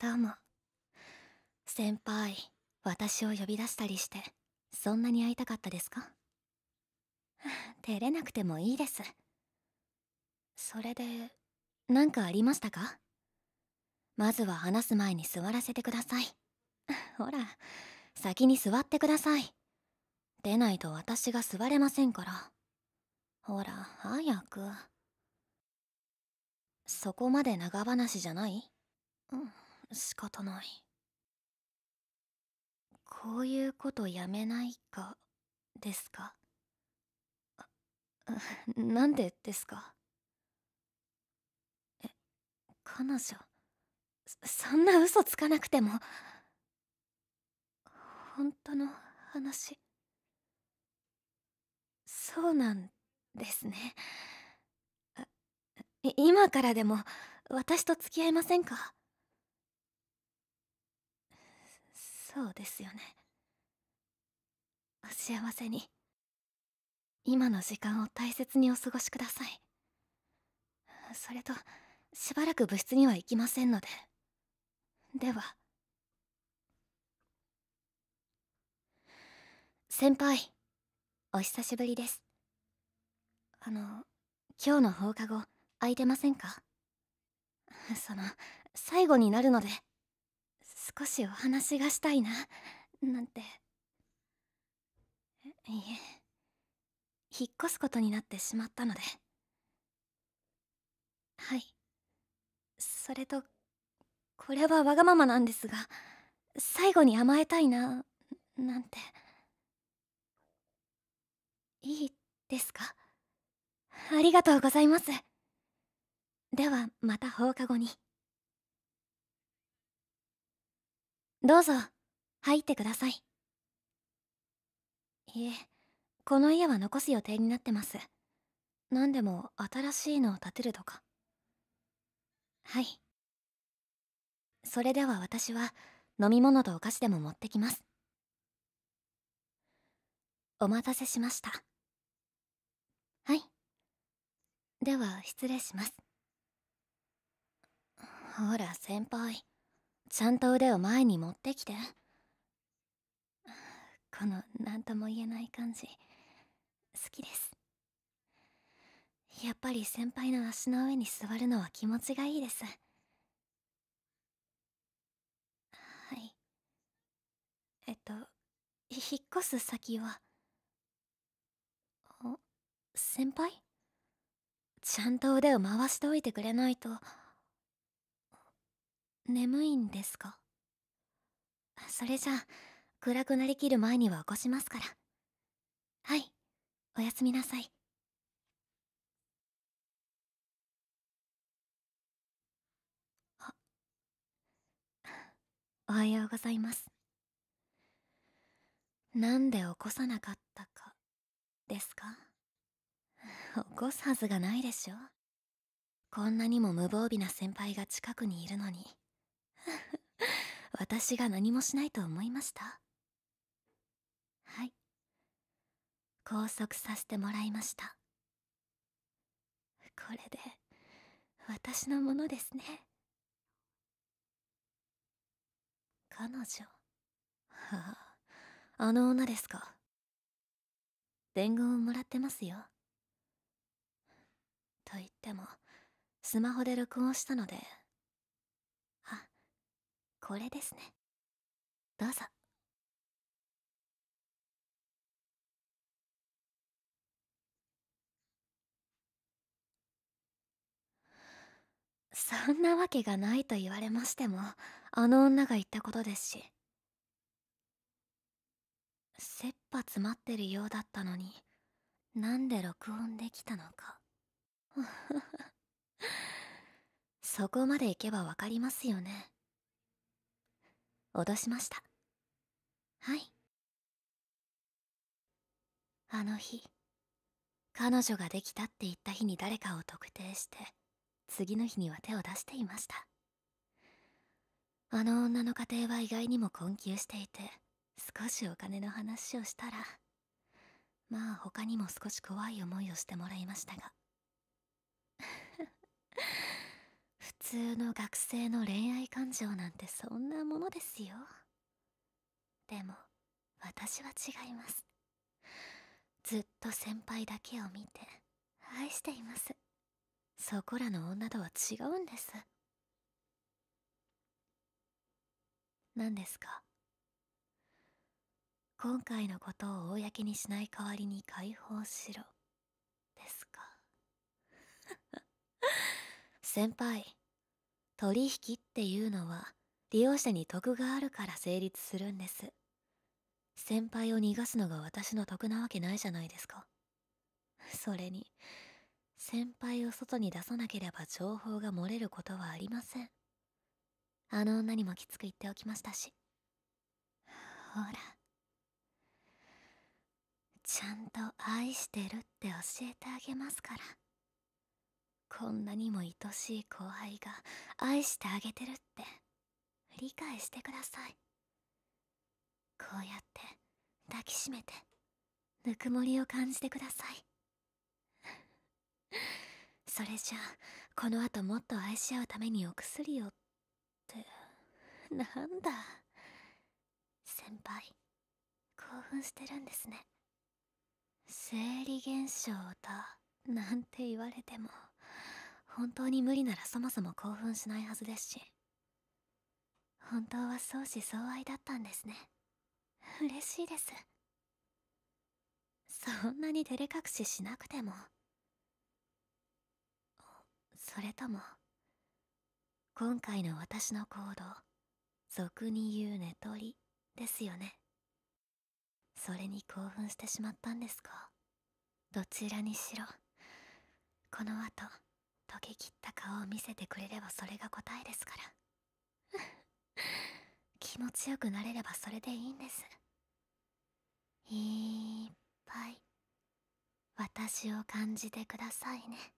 どうも先輩私を呼び出したりしてそんなに会いたかったですか 照れなくてもいいですそれで何かありましたかまずは話す前に座らせてください ほら先に座ってください出ないと私が座れませんからほら早くそこまで長話じゃない、うん仕方ないこういうことやめないかですか なんでですかえ彼女そそんな嘘つかなくても本当の話そうなんですね今からでも私と付き合いませんかそうですよねお幸せに今の時間を大切にお過ごしくださいそれとしばらく部室には行きませんのででは先輩お久しぶりですあの今日の放課後空いてませんかその最後になるので。少しお話がしたいななんていえ引っ越すことになってしまったのではいそれとこれはわがままなんですが最後に甘えたいななんていいですかありがとうございますではまた放課後に。どうぞ入ってくださいいえこの家は残す予定になってます何でも新しいのを建てるとかはいそれでは私は飲み物とお菓子でも持ってきますお待たせしましたはいでは失礼しますほら先輩ちゃんと腕を前に持ってきてこの何とも言えない感じ好きですやっぱり先輩の足の上に座るのは気持ちがいいですはいえっと引っ越す先は先輩ちゃんと腕を回しておいてくれないと。眠いんですかそれじゃあ暗くなりきる前には起こしますからはいおやすみなさいあおはようございますなんで起こさなかったかですか起こすはずがないでしょこんなにも無防備な先輩が近くにいるのに。私が何もしないと思いましたはい拘束させてもらいましたこれで私のものですね彼女はあ あの女ですか伝言をもらってますよと言ってもスマホで録音したのでこれですねどうぞそんなわけがないと言われましてもあの女が言ったことですし切羽詰まってるようだったのになんで録音できたのか そこまでいけばわかりますよね脅しましたはいあの日彼女ができたって言った日に誰かを特定して次の日には手を出していましたあの女の家庭は意外にも困窮していて少しお金の話をしたらまあ他にも少し怖い思いをしてもらいましたが通の学生の恋愛感情なんてそんなものですよでも私は違いますずっと先輩だけを見て愛していますそこらの女とは違うんです何ですか今回のことを公にしない代わりに解放しろですか 先輩取引っていうのは利用者に得があるから成立するんです先輩を逃がすのが私の得なわけないじゃないですかそれに先輩を外に出さなければ情報が漏れることはありませんあの女にもきつく言っておきましたしほらちゃんと愛してるって教えてあげますから。こんなにも愛しい後輩が愛してあげてるって理解してくださいこうやって抱きしめてぬくもりを感じてください それじゃあこの後もっと愛し合うためにお薬をってなんだ先輩興奮してるんですね生理現象だなんて言われても本当に無理ならそもそも興奮しないはずですし本当は相思相愛だったんですね嬉しいですそんなに照れ隠ししなくてもそれとも今回の私の行動俗に言う寝取りですよねそれに興奮してしまったんですかどちらにしろこの後溶けきった顔を見せてくれればそれが答えですから 気持ちよくなれればそれでいいんですいっぱい私を感じてくださいね